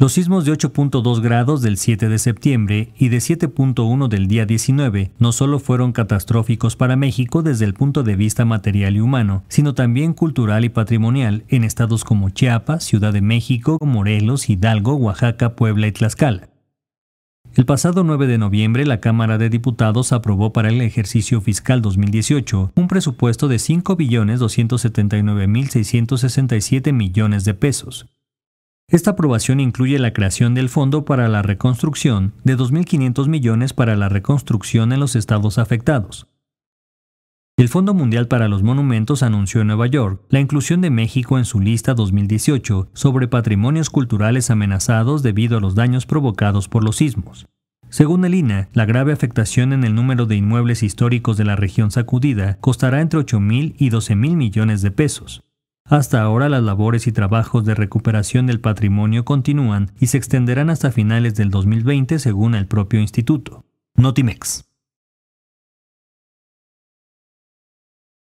Los sismos de 8.2 grados del 7 de septiembre y de 7.1 del día 19 no solo fueron catastróficos para México desde el punto de vista material y humano, sino también cultural y patrimonial en estados como Chiapas, Ciudad de México, Morelos, Hidalgo, Oaxaca, Puebla y Tlaxcala. El pasado 9 de noviembre, la Cámara de Diputados aprobó para el ejercicio fiscal 2018 un presupuesto de 5.279.667 millones de pesos, esta aprobación incluye la creación del Fondo para la Reconstrucción de 2.500 millones para la reconstrucción en los estados afectados. El Fondo Mundial para los Monumentos anunció en Nueva York la inclusión de México en su lista 2018 sobre patrimonios culturales amenazados debido a los daños provocados por los sismos. Según el INA, e, la grave afectación en el número de inmuebles históricos de la región sacudida costará entre 8.000 y 12.000 millones de pesos. Hasta ahora las labores y trabajos de recuperación del patrimonio continúan y se extenderán hasta finales del 2020 según el propio instituto. Notimex.